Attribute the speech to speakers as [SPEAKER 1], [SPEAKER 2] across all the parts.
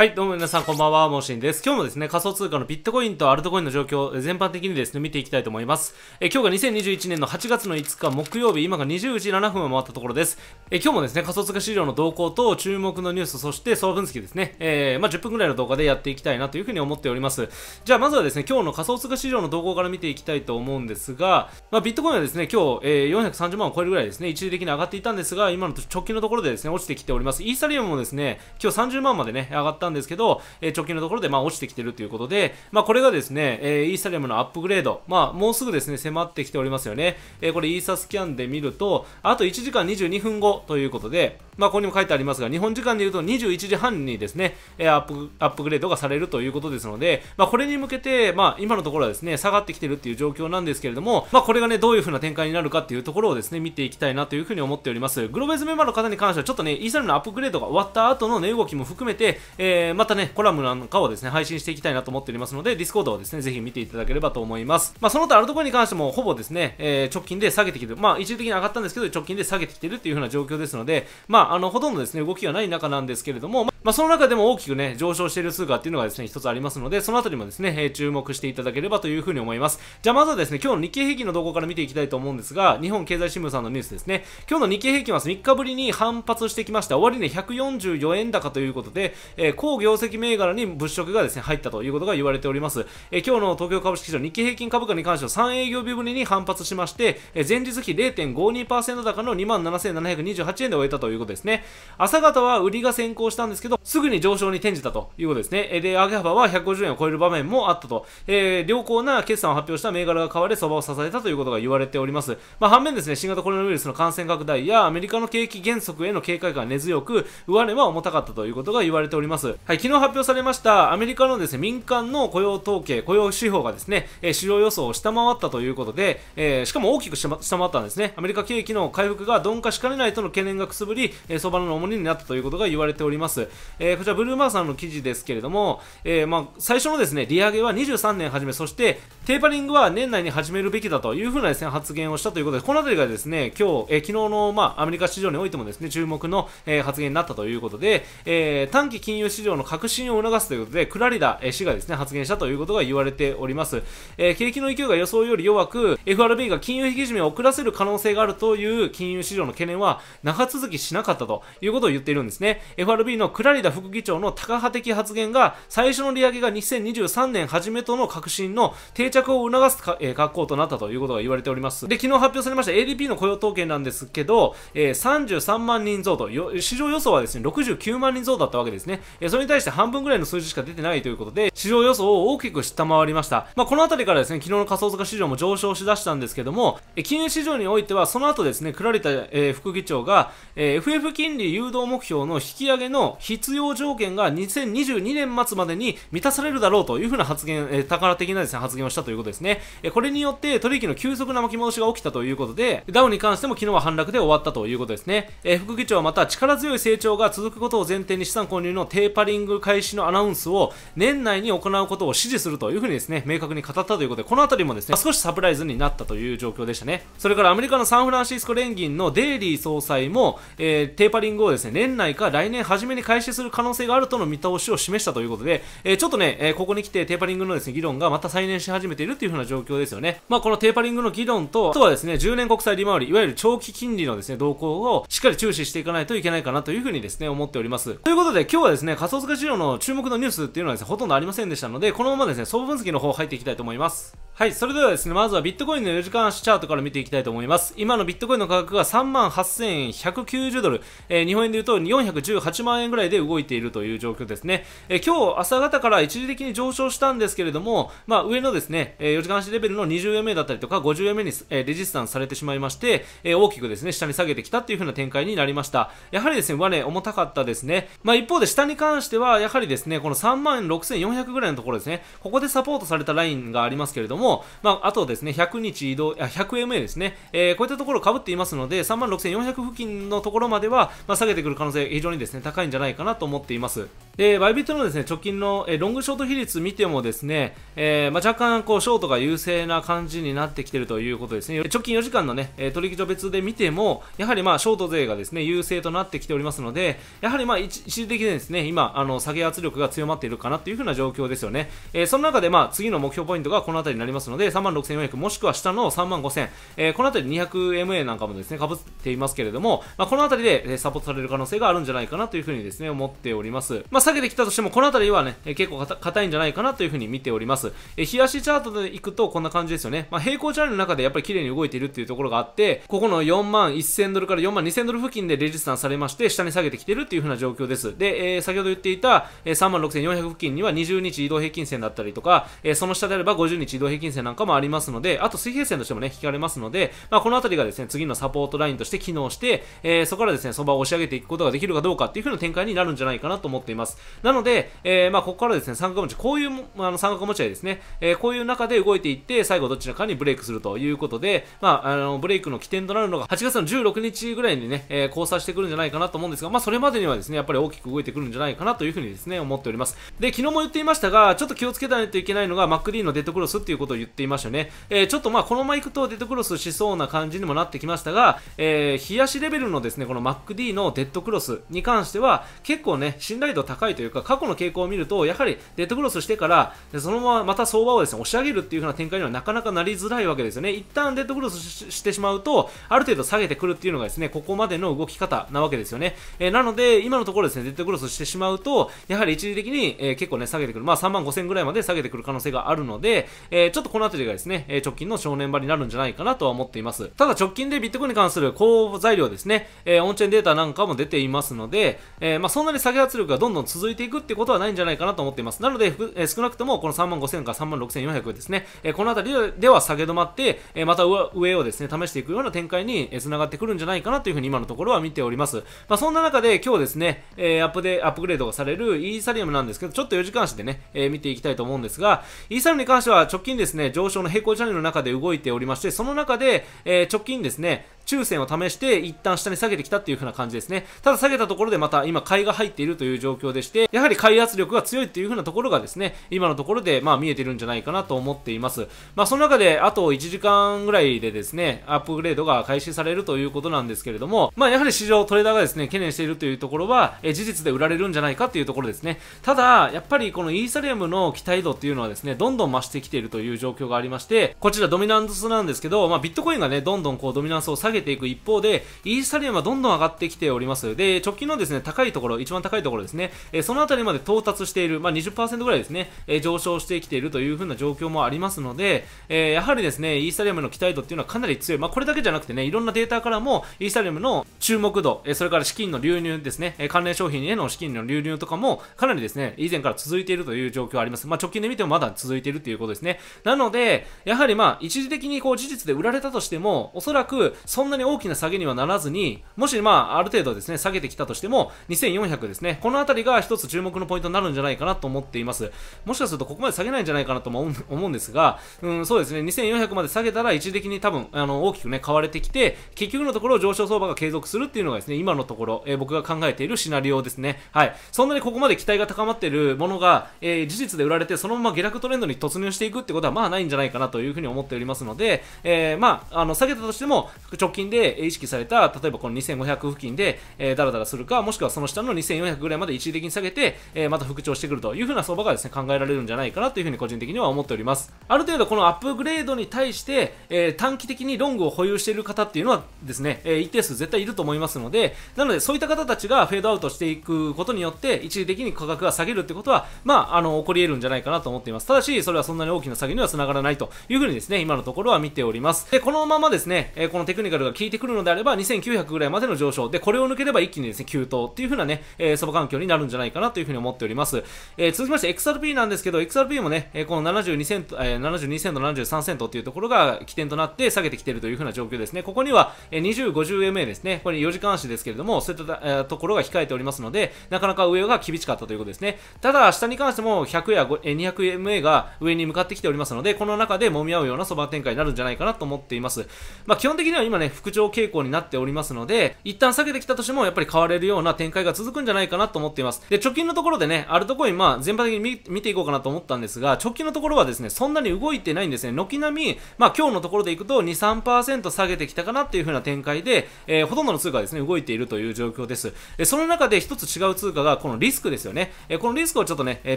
[SPEAKER 1] はい、どうも皆さん、こんばんは、モーシンです。今日もですね、仮想通貨のビットコインとアルトコインの状況、全般的にですね、見ていきたいと思います。え今日が2021年の8月の5日木曜日、今が20時7分を回ったところです。え今日もですね、仮想通貨市場の動向と注目のニュース、そして総分析ですね、えー、まあ、10分ぐらいの動画でやっていきたいなというふうに思っております。じゃあ、まずはですね、今日の仮想通貨市場の動向から見ていきたいと思うんですが、まあ、ビットコインはですね、今日、えー、430万を超えるぐらいですね、一時的に上がっていたんですが、今の直近のところでですね、落ちてきております。イーサリアムもですね、今日30万までね、上がったんですけど、えー、直近のところでまあ落ちてきてるということで、まあ、これがですね、えイーサリアムのアップグレード、まあ、もうすぐですね、迫ってきておりますよね。えこれイーサスキャンで見ると、あと1時間22分後ということで、まあ、ここにも書いてありますが、日本時間で言うと21時半にですね、えアップアップグレードがされるということですので、まあ、これに向けて、まあ、今のところはですね、下がってきてるっていう状況なんですけれども、まあ、これがね、どういう風な展開になるかっていうところをですね、見ていきたいなという風に思っております。グローベーズメンバーの方に関しては、ちょっとね、イーサリアムのアップグレードが終わった後の値、動きも含めて、えーえー、またね、コラムなんかをですね、配信していきたいなと思っておりますので、ディスコードをですね、ぜひ見ていただければと思います。まあ、その他あるところに関しても、ほぼですね、えー、直近で下げてきてる。まあ、一時的に上がったんですけど、直近で下げてきてるっていう風な状況ですので、まあ、あの、ほとんどですね、動きがない中なんですけれども、まあ、その中でも大きくね、上昇している通貨っていうのがですね、一つありますので、そのあたりもですね、えー、注目していただければというふうに思います。じゃあまずはですね、今日の日経平均の動向から見ていきたいと思うんですが、日本経済新聞さんのニュースですね、今日の日経平均は3日ぶりに反発してきました。終値144円高ということで、えー、高業績銘柄に物色がですね、入ったということが言われております。えー、今日の東京株式市場日経平均株価に関しては3営業日ぶりに反発しまして、えー、前日比0.52%高の27,728円で終えたということですね。朝方は売りが先行したんですけど、ど、すぐに上昇に転じたということですね。で、上げ幅は150円を超える場面もあったと。えー、良好な決算を発表した銘柄が買われ、相場を支えたということが言われております。まあ、反面ですね、新型コロナウイルスの感染拡大や、アメリカの景気減速への警戒感が根強く、上値は重たかったということが言われております。はい、昨日発表されました、アメリカのですね、民間の雇用統計、雇用指標がですね、えー、市場予想を下回ったということで、えー、しかも大きく下回ったんですね。アメリカ景気の回復が鈍化しかねないとの懸念がくすぶり、えー、相場の重荷になったということが言われております。えー、こちらブルーマーさんの記事ですけれども、えー、まあ、最初のですね、利上げは23年始め、そしてテーパリングは年内に始めるべきだというふうなですね、発言をしたということで、この辺りがですね、今日、えー、昨日の、まあ、アメリカ市場においてもですね、注目の、えー、発言になったということで、えー、短期金融市場の革新を促すということで、クラリダ氏がですね、発言したということが言われております。えー、景気の勢いが予想より弱く、FRB が金融引き締めを遅らせる可能性があるという金融市場の懸念は長続きしなかったということを言っているんですね。FRB のクララリダ副議長のタカ派的発言が最初の利上げが2023年初めとの革新の定着を促すえー、格好となったということが言われております。で、昨日発表されました ADP の雇用統計なんですけど、えー、33万人増と、市場予想はですね、69万人増だったわけですね。えー、それに対して半分ぐらいの数字しか出てないということで、市場予想を大きく下回りました。まあ、この辺りからですね、昨日の仮想通貨市場も上昇しだしたんですけども、えー、金融市場においては、その後ですね、クラリタ、えー、副議長が、えー、FF 金利誘導目標の引き上げの筆必要条件が2022年末までに満たされるだろうというふうな発言、えー、宝的なです、ね、発言をしたということですね。えこれによって取引の急速な巻き戻しが起きたということで、ダウに関しても昨日は反落で終わったということですね。え副議長はまた力強い成長が続くことを前提に資産購入のテーパリング開始のアナウンスを年内に行うことを支持するというふうにですね、明確に語ったということで、この辺りもですね、少しサプライズになったという状況でしたね。それからアメリカのサンフランシスコ連銀のデイリー総裁も、えー、テーパリングをですね、年内か来年初めに開始止する可能性があるとの見通しを示したということで、えー、ちょっとね、えー、ここに来てテーパリングのですね、議論がまた再燃し始めているという風な状況ですよね。まあ、このテーパリングの議論と、あとはですね、10年国債利回り、いわゆる長期金利のですね、動向をしっかり注視していかないといけないかなという風にですね、思っております。ということで、今日はですね、仮想通貨市場の注目のニュースっていうのはですね、ほとんどありませんでしたので、このままですね、総分析の方入っていきたいと思います。はい、それではですね、まずはビットコインの4時間足チャートから見ていきたいと思います。今のビットコインの価格が38,190ドル、えー、日本円でいうと418万円ぐらいで動いているという状況ですね。えー、今日朝方から一時的に上昇したんですけれども、まあ、上のですね、えー、4時間足レベルの2円目だったりとか5円目に、えレジスタンスされてしまいまして、え大きくですね、下に下げてきたという風な展開になりました。やはりですね、上値重たかったですね。まあ、一方で下に関しては、やはりですね、この36,400ぐらいのところですね、ここでサポートされたラインがありますけれども、も、まあ、あとですね、100日移動、あ、100MA ですね、えー、こういったところをぶっていますので、36,400付近のところまでは、まあ、下げてくる可能性非常にですね、高いんじゃないかなと思っています。で、バイビットのですね、直近の、えロングショート比率見てもですね、えー、まあ、若干、こう、ショートが優勢な感じになってきてるということですね。直近4時間のね、え取引所別で見ても、やはりまあ、ショート勢がですね、優勢となってきておりますので、やはりまあ一、一時的にですね、今、あの、下げ圧力が強まっているかなというふうな状況ですよね。えー、その中でまあ、次の目標ポイントがこの辺りになりますますので、36,400もしくは下の35,000、えー、この辺り 200MA なんかもですね、かぶっていますけれども、まあ、この辺りでサポートされる可能性があるんじゃないかなというふうにですね、思っております。まあ、下げてきたとしても、この辺りはね、結構硬いんじゃないかなというふうに見ております。えー、日足チャートでいくとこんな感じですよね。まあ、平行チャンネルの中でやっぱり綺麗に動いているっていうところがあって、ここの4万1000ドルから4万2000ドル付近でレジスタンされまして、下に下げてきているっていううな状況です。で、えー、先ほど言っていた、え3万6400付近には20日移動平均線だったりとか、えー、その下であれば50日移動平均金線なんかもありますので、あと水平線としてもね、引かれますので、まあ、この辺りがですね、次のサポートラインとして機能して、えー、そこからですね、相場を押し上げていくことができるかどうかっていう風な展開になるんじゃないかなと思っています。なので、えー、まあ、ここからですね、三角持ち、こういう、あの、三角持ち合いですね、えー、こういう中で動いていって、最後どちらかにブレイクするということで、まあ、あの、ブレイクの起点となるのが8月の16日ぐらいにね、え交差してくるんじゃないかなと思うんですが、まあ、それまでにはですね、やっぱり大きく動いてくるんじゃないかなという風にですね、思っております。で、昨日も言っていましたが、ちょっと気をつけないといけないのが、MacD のデッドクロスっていうことことを言っていましたね、えー、ちょっとまあこのままいくとデッドクロスしそうな感じにもなってきましたが、えー、冷やしレベルのですねこの MacD のデッドクロスに関しては結構ね信頼度高いというか過去の傾向を見るとやはりデッドクロスしてからそのまままた相場をですね押し上げるっていう風な展開にはなかなかなりづらいわけですよね一旦デッドクロスしてしまうとある程度下げてくるっていうのがですねここまでの動き方なわけですよね、えー、なので今のところですねデッドクロスしてしまうとやはり一時的に、え結構ね下げてくるまあ3万5000ぐらいまで下げてくる可能性があるので、えーょっとこの辺りがですね、え直近の正念場になるんじゃないかなとは思っています。ただ直近でビットコインに関する高材料ですね、えオンチェーンデータなんかも出ていますので、えまあ、そんなに下げ圧力がどんどん続いていくってことはないんじゃないかなと思っています。なので、え少なくともこの3万5000から3万6400ですね、えこの辺りでは下げ止まって、えまた上をですね、試していくような展開に繋がってくるんじゃないかなというふうに今のところは見ております。まあ、そんな中で今日ですね、えアップで、アップグレードがされるイーサリアムなんですけど、ちょっと4時間足でね、え見ていきたいと思うんですが、イーサリアムに関しては直近ですですね、上昇の平行チャンネルの中で動いておりまして、その中で、えー、直近ですね、抽選を試して一旦下に下げてきたっていう風な感じですね。ただ下げたところでまた今買いが入っているという状況でして、やはり買い圧力が強いっていう風なところがですね、今のところでまあ見えてるんじゃないかなと思っています。まあその中であと1時間ぐらいでですね、アップグレードが開始されるということなんですけれども、まあやはり市場トレーダーがですね、懸念しているというところは、え事実で売られるんじゃないかというところですね。ただ、やっぱりこのイーサリアムの期待度っていうのはですね、どんどん増してきているという状況がありまして、こちらドミナンスなんですけど、まあビットコインがね、どんどんこうドミナンスを下げげていく一方で、イーサリアムはどんどん上がってきております。で、直近のですね、高いところ、一番高いところですね、えそのあたりまで到達している、まあ、20%ぐらいですね、え上昇してきているという風な状況もありますので、えやはりですね、イーサリアムの期待度っていうのはかなり強い。まあ、これだけじゃなくてね、いろんなデータからも、イーサリアムの注目度、えそれから資金の流入ですね、え関連商品への資金の流入とかも、かなりですね、以前から続いているという状況あります。まあ、直近で見てもまだ続いているということですね。なので、やはりまあ、一時的にこう事実で売られたとしても、おそらく、そそんなに大きな下げにはならずに、もしまあ、ある程度ですね、下げてきたとしても、2400ですね、この辺りが一つ注目のポイントになるんじゃないかなと思っています。もしかするとここまで下げないんじゃないかなとも思うんですが、うん、そうですね、2400まで下げたら一時的に多分、あの、大きくね、買われてきて、結局のところ上昇相場が継続するっていうのがですね、今のところ、えー、僕が考えているシナリオですね。はい。そんなにここまで期待が高まっているものが、えー、事実で売られて、そのまま下落トレンドに突入していくってことは、まあないんじゃないかなというふうに思っておりますので、えー、まあ、あの、下げたとしても、直直近で意識された、例えばこの2500付近で、えー、だらだらするか、もしくはその下の2400ぐらいまで一時的に下げて、えー、また復調してくるというふうな相場がですね、考えられるんじゃないかなというふうに個人的には思っております。ある程度このアップグレードに対して、えー、短期的にロングを保有している方っていうのはですね、えー、一定数絶対いると思いますので、なのでそういった方たちがフェードアウトしていくことによって、一時的に価格が下げるってことは、まあ、あの、起こり得るんじゃないかなと思っています。ただし、それはそんなに大きな下げには繋がらないというふうにですね、今のところは見ております。で、このままですね、えこのテクニカルルが効いてくるのであれば、2900ぐらいまでの上昇。で、これを抜ければ一気にですね、急騰っていう風なね、えー、相場環境になるんじゃないかなという風に思っております。えー、続きまして、XRP なんですけど、XRP もね、えー、この72セント、えー、72セント、73セントっていうところが起点となって下げてきているという風な状況ですね。ここには、えー、20、50MA ですね、これ4時間足ですけれども、そういった、えー、ところが控えておりますので、なかなか上が厳しかったということですね。ただ、下に関しても100や 200MA が上に向かってきておりますので、この中で揉み合うような相場展開になるんじゃないかなと思っています。まあ、基本的には今ね、復調傾向になっておりますので、一旦下げてきたとしても、やっぱり買われるような展開が続くんじゃないかなと思っています。で、貯金のところでね、あるところにまあ、全般的に見ていこうかなと思ったんですが、直近のところはですね、そんなに動いてないんですね。軒並み、まあ、今日のところでいくと2、3%下げてきたかなっていう風な展開で、えー、ほとんどの通貨がですね、動いているという状況です。で、その中で一つ違う通貨が、このリスクですよね。えー、このリスクをちょっとね、え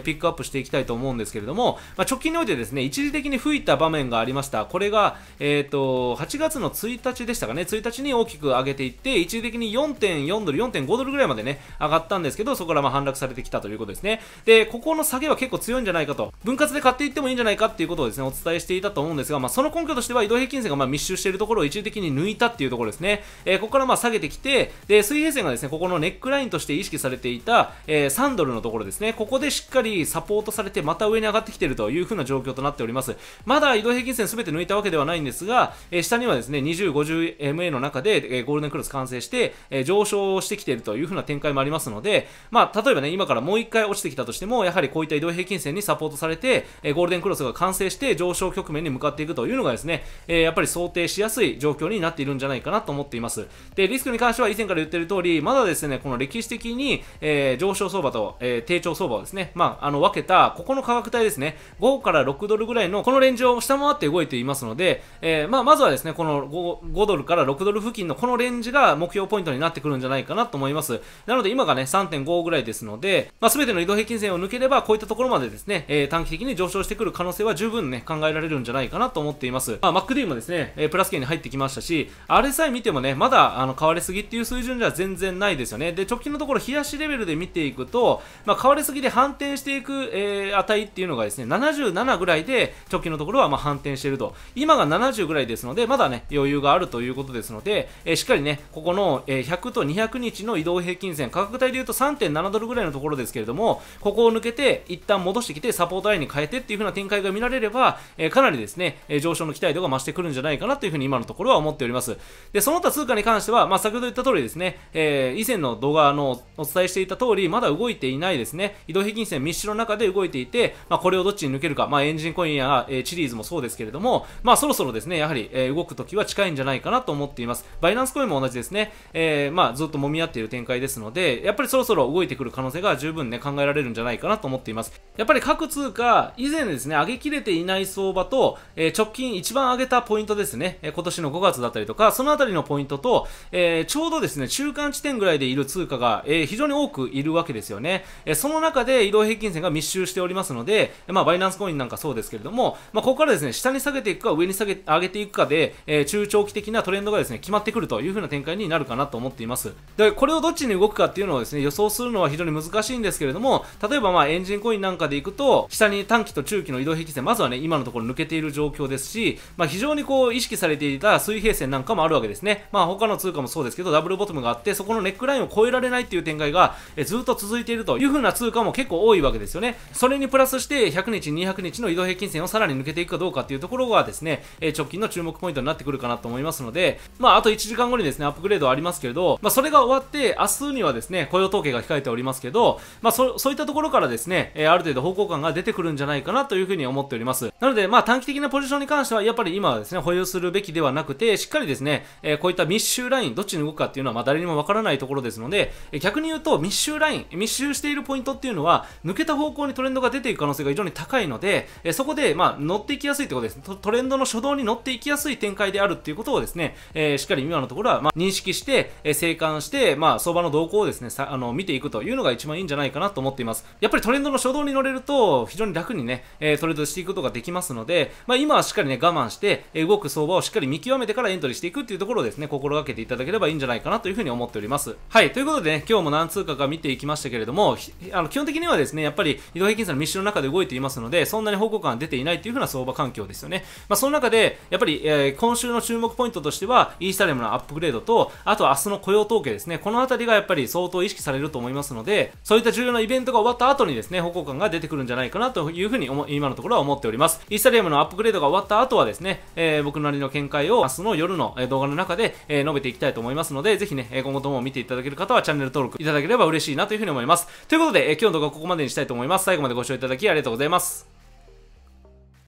[SPEAKER 1] ピックアップしていきたいと思うんですけれども、まあ、直近においてですね、一時的に吹いた場面がありました。これが、えっ、ー、と、8月の1日でしたしたかね、1日に大きく上げていって、一時的に4.4ドル、4.5ドルぐらいまでね、上がったんですけど、そこからま反落されてきたということですね。で、ここの下げは結構強いんじゃないかと、分割で買っていってもいいんじゃないかっていうことをですね、お伝えしていたと思うんですが、まあ、その根拠としては移動平均線がま密集しているところを一時的に抜いたっていうところですね。えー、ここからま下げてきて、で、水平線がですね、ここのネックラインとして意識されていた、えー、3ドルのところですね、ここでしっかりサポートされて、また上に上がってきているという風な状況となっております。まだ移動平均線全て抜いたわけではないんですが、えー、下にはですね、20、50、MA の中で、えゴールデンクロス完成して、え上昇してきているというふうな展開もありますので、まあ、例えばね、今からもう1回落ちてきたとしても、やはりこういった移動平均線にサポートされて、えゴールデンクロスが完成して上昇局面に向かっていくというのがですね、えやっぱり想定しやすい状況になっているんじゃないかなと思っています。で、リスクに関しては以前から言ってる通り、まだですね、この歴史的に、え上昇相場と、え低調相場をですね、まあ、あの、分けた、ここの価格帯ですね、5から6ドルぐらいの、このレンジを下回って動いていますので、えまあ、まずはですね、この 5, 5ドルルから6ドル付近のこのレンジが目標ポイントになってくるんじゃないかなと思います。なので今がね、3.5ぐらいですので、まあ、全ての移動平均線を抜ければ、こういったところまでですね、えー、短期的に上昇してくる可能性は十分ね、考えられるんじゃないかなと思っています。まあ、MacD もですね、えー、プラス圏に入ってきましたし、RSI 見てもね、まだ、あの、変わりすぎっていう水準では全然ないですよね。で、直近のところ、冷やしレベルで見ていくと、まあ、買われすぎで反転していく、えー、値っていうのがですね、77ぐらいで、直近のところはま反転していると。今が70ぐらいですので、まだね、余裕があるといういうことですので、えしっかりね、ここの、え100と200日の移動平均線、価格帯で言うと3.7ドルぐらいのところですけれども、ここを抜けて、一旦戻してきて、サポートラインに変えてっていう風な展開が見られれば、えかなりですね、え上昇の期待度が増してくるんじゃないかなという風に今のところは思っております。で、その他通貨に関しては、まあ、先ほど言った通りですね、えー、以前の動画のお伝えしていた通り、まだ動いていないですね、移動平均線密集の中で動いていて、まあ、これをどっちに抜けるか、まあ、エンジンコインや、えー、チリーズもそうですけれども、まあ、そろそろですね、やはり、えー、動く時は近いんじゃないかななと思っています。バイナンスコインも同じですね。えー、まあ、ずっと揉み合っている展開ですので、やっぱりそろそろ動いてくる可能性が十分ね、考えられるんじゃないかなと思っています。やっぱり各通貨、以前ですね、上げきれていない相場と、えー、直近一番上げたポイントですね、え今年の5月だったりとか、そのあたりのポイントと、えー、ちょうどですね、中間地点ぐらいでいる通貨が、え非常に多くいるわけですよね。えその中で移動平均線が密集しておりますので、まあ、バイナンスコインなんかそうですけれども、まあ、ここからですね、下に下げていくか上に下げ上げていくかで、え中長期的なトレンドがですね決まってくるという風な展開になるかなと思っていますでこれをどっちに動くかっていうのをですね予想するのは非常に難しいんですけれども例えばまあエンジンコインなんかでいくと下に短期と中期の移動平均線まずはね今のところ抜けている状況ですし、まあ、非常にこう意識されていた水平線なんかもあるわけですねまあ他の通貨もそうですけどダブルボトムがあってそこのネックラインを超えられないっていう展開がえずっと続いているという風な通貨も結構多いわけですよねそれにプラスして100日200日の移動平均線をさらに抜けていくかどうかっていうところがですね、え直近の注目ポイントになってくるかなと思いますのでで、まあ、あと1時間後にですね、アップグレードありますけれど、まあ、それが終わって、明日にはですね、雇用統計が控えておりますけど、まあ、そ、そういったところからですね、えある程度方向感が出てくるんじゃないかなというふうに思っております。なので、まあ、短期的なポジションに関しては、やっぱり今はですね、保有するべきではなくて、しっかりですね、えこういった密集ライン、どっちに動くかっていうのは、まあ、誰にもわからないところですので、え逆に言うと、密集ライン、密集しているポイントっていうのは、抜けた方向にトレンドが出ていく可能性が非常に高いので、えそこで、まあ、乗っていきやすいってことです。トレンドの初動に乗っていきやすい展開であるっていうことをですね、ね、えー、しっかり今のところは、まあ、認識して、えー、静観して、まあ、相場の動向をですね、さあの、見ていくというのが一番いいんじゃないかなと思っています。やっぱりトレンドの初動に乗れると、非常に楽にね、えー、トレードしていくことができますので、まあ、今はしっかりね、我慢して、えー、動く相場をしっかり見極めてからエントリーしていくっていうところをですね、心がけていただければいいんじゃないかなというふうに思っております。はい、ということでね、今日も何通貨か見ていきましたけれども、あの、基本的にはですね、やっぱり移動平均差の密集の中で動いていますので、そんなに方向感出ていないというふうな相場環境ですよね。まあ、その中で、やっぱり、えー、今週の注目ポイントとしては、イーサリアムのアップグレードと、あと明日の雇用統計ですね。このあたりがやっぱり相当意識されると思いますので、そういった重要なイベントが終わった後にですね、方向感が出てくるんじゃないかなというふうに今のところは思っております。イーサリアムのアップグレードが終わった後はですね、えー、僕なりの見解を明日の夜の動画の中で、え述べていきたいと思いますので、ぜひね、今後とも見ていただける方はチャンネル登録いただければ嬉しいなというふうに思います。ということで、え今日の動画はここまでにしたいと思います。最後までご視聴いただきありがとうございます。